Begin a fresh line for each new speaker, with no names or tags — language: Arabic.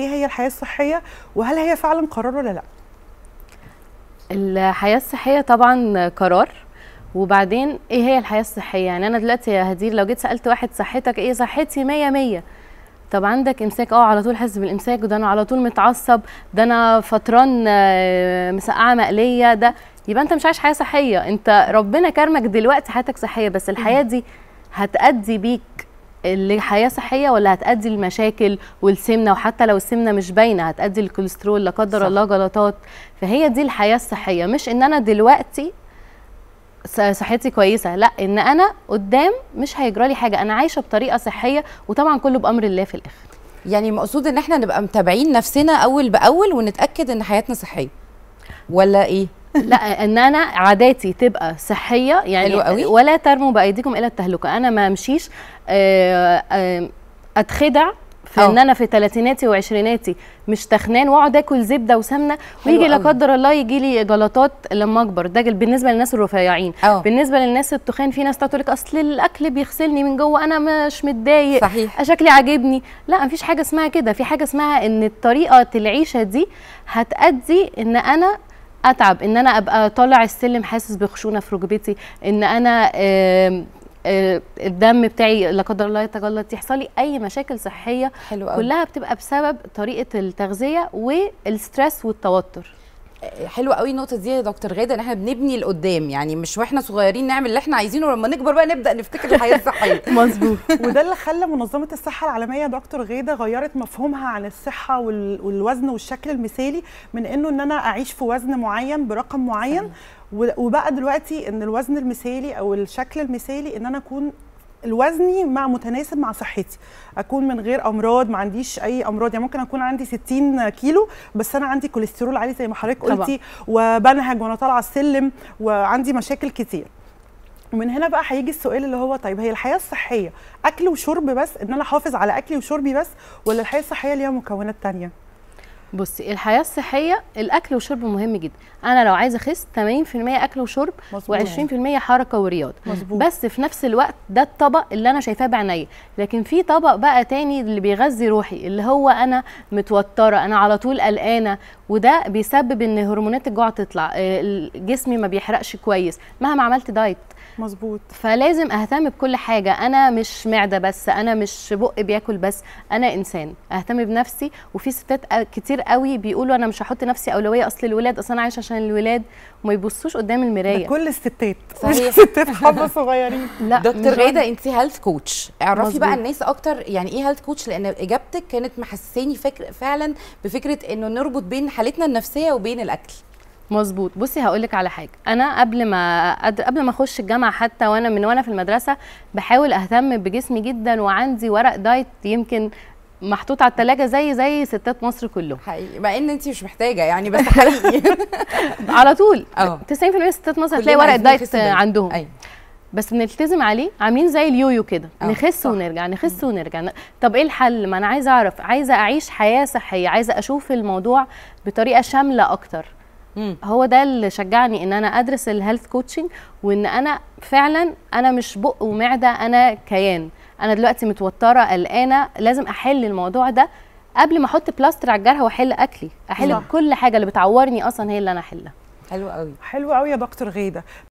ايه هي الحياه الصحيه وهل هي فعلا قرار ولا لا
الحياه الصحيه طبعا قرار وبعدين ايه هي الحياه الصحيه يعني انا دلوقتي يا هدير لو جيت سالت واحد صحتك ايه صحتي 100 100 طب عندك امساك اه على طول حاسس بالامساك وده انا على طول متعصب ده انا فطران آه، مسقعه مقليه ده يبقى انت مش عايش حياه صحيه انت ربنا كرمك دلوقتي حياتك صحيه بس الحياه دي هتأدي بيك لحياه صحيه ولا هتادي لمشاكل والسمنه وحتى لو السمنه مش باينه هتادي للكوليسترول لا قدر الله جلطات فهي دي الحياه الصحيه مش ان انا دلوقتي صحتي كويسه لا ان انا قدام مش هيجرى لي حاجه انا عايشه بطريقه صحيه وطبعا كله بامر الله في الاخر يعني مقصود ان احنا نبقى متابعين نفسنا اول باول ونتاكد ان حياتنا صحيه ولا ايه لا ان انا عاداتي تبقى صحيه يعني قوي. ولا ترموا بايديكم الى التهلكه انا ما امشيش آه، آه، اتخدع في أوه. ان انا في ثلاثيناتي وعشريناتي مش تخنان واقعد اكل زبده وسمنه ويجي لا قدر الله يجي لي جلطات لما اكبر ده بالنسبه للناس الرفيعين أوه. بالنسبه للناس التخان في ناس تقول لك اصل الاكل بيغسلني من جوه انا مش متضايق صحيح آه، شكلي عاجبني لا مفيش حاجه اسمها كده في حاجه اسمها ان طريقه العيشه دي هتادي ان انا اتعب ان انا ابقى طالع السلم حاسس بخشونه في ركبتي ان انا الدم بتاعي لا قدر الله يتجلط يحصل لي اي مشاكل صحيه حلو كلها بتبقى بسبب طريقه التغذيه والستريس والتوتر حلوه قوي النقطه دي يا دكتور غاده ان احنا بنبني لقدام يعني مش واحنا صغيرين نعمل اللي احنا عايزينه ولما نكبر بقى نبدا نفتكر الحياه الصحيه
مظبوط وده اللي خلى منظمه الصحه العالميه دكتور غاده غيرت مفهومها عن الصحه والوزن والشكل المثالي من انه ان انا اعيش في وزن معين برقم معين وبقى دلوقتي ان الوزن المثالي او الشكل المثالي ان انا اكون الوزني مع متناسب مع صحتي اكون من غير امراض ما عنديش اي امراض يعني ممكن اكون عندي 60 كيلو بس انا عندي كوليسترول عالي زي ما حضرتك قلتي وبنهج وانا طالعه السلم وعندي مشاكل كتير ومن هنا بقى هيجي السؤال اللي هو طيب هي الحياه الصحيه اكل وشرب بس ان انا احافظ على اكلي وشربي بس ولا الحياه الصحيه ليها مكونات تانية بصي الحياه الصحيه الاكل والشرب مهم جدا انا لو عايزه اخس 80%
اكل وشرب و20% حركه ورياضه بس في نفس الوقت ده الطبق اللي انا شايفاه بعينيا لكن في طبق بقى تاني اللي بيغذي روحي اللي هو انا متوتره انا على طول قلقانه وده بيسبب ان هرمونات الجوع تطلع آه، جسمي ما بيحرقش كويس مهما عملت دايت مظبوط فلازم اهتم بكل حاجه انا مش معده بس انا مش بق بياكل بس انا انسان اهتم بنفسي وفي ستات كتير قوي بيقولوا انا مش هحط نفسي اولويه اصل الولاد اصل انا عايشه عشان الولاد وما يبصوش قدام المرايه كل الستات صحيح
الستات حبه صغيرين
لا دكتور غاده انت هيلث كوتش اعرفي مزبوط. بقى الناس اكتر يعني ايه هيلث كوتش لان اجابتك كانت محسساني فعلا بفكره انه نربط بين حالتنا النفسيه وبين الاكل مظبوط بصي هقول لك على حاجه انا قبل ما قبل ما اخش الجامعه حتى وانا من وانا في المدرسه بحاول اهتم بجسمي جدا وعندي ورق دايت يمكن محطوط على التلاجة زي زي ستات مصر كلهم حقيقي مع ان انت مش محتاجه يعني بس حقيقي على طول أوه. 90% ستات مصر هتلاقي ورق دايت عندهم أيوه. بس بنلتزم عليه عاملين زي اليويو كده اه. نخس صح. ونرجع نخس ونرجع طب ايه الحل ما انا عايزه اعرف عايزه اعيش حياه صحيه عايزه اشوف الموضوع بطريقه شامله اكتر هو ده اللي شجعني ان انا ادرس الهيلث كوتشنج وان انا فعلا انا مش بق ومعده انا كيان انا دلوقتي متوتره قلقانه لازم احل الموضوع ده قبل ما احط بلاستر على الجرح واحل اكلي احل صح. كل حاجه اللي بتعورني اصلا هي اللي انا احلها
حلو قوي حلو قوي يا دكتور غيده